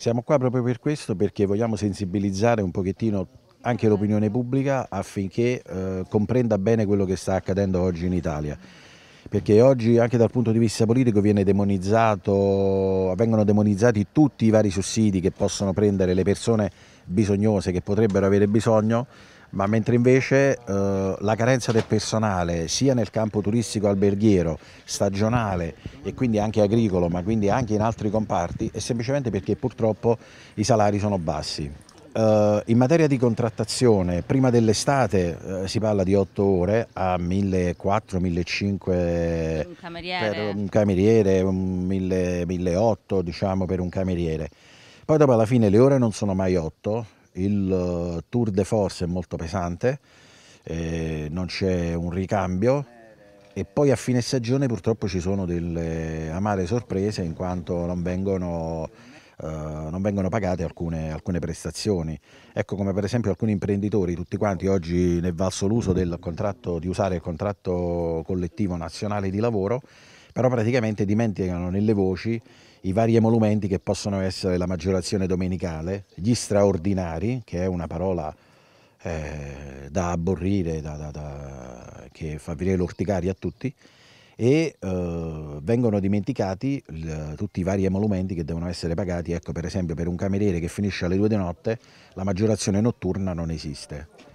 Siamo qua proprio per questo perché vogliamo sensibilizzare un pochettino anche l'opinione pubblica affinché eh, comprenda bene quello che sta accadendo oggi in Italia perché oggi anche dal punto di vista politico vengono demonizzati tutti i vari sussidi che possono prendere le persone bisognose che potrebbero avere bisogno ma mentre invece eh, la carenza del personale sia nel campo turistico alberghiero, stagionale e quindi anche agricolo, ma quindi anche in altri comparti, è semplicemente perché purtroppo i salari sono bassi. Uh, in materia di contrattazione, prima dell'estate uh, si parla di 8 ore a 1.400-1.500 per un cameriere, 1.800 diciamo per un cameriere. Poi dopo alla fine le ore non sono mai 8, il eh, tour de force è molto pesante, eh, non c'è un ricambio e poi a fine stagione purtroppo ci sono delle amare sorprese in quanto non vengono, eh, non vengono pagate alcune, alcune, prestazioni. Ecco come per esempio alcuni imprenditori, tutti quanti oggi ne valso l'uso del contratto, di usare il contratto collettivo nazionale di lavoro però praticamente dimenticano nelle voci i vari emolumenti che possono essere la maggiorazione domenicale, gli straordinari, che è una parola eh, da abborrire, da, da, da, che fa venire l'orticaria a tutti, e eh, vengono dimenticati il, tutti i vari emolumenti che devono essere pagati. Ecco, per esempio, per un cameriere che finisce alle 2 di notte, la maggiorazione notturna non esiste.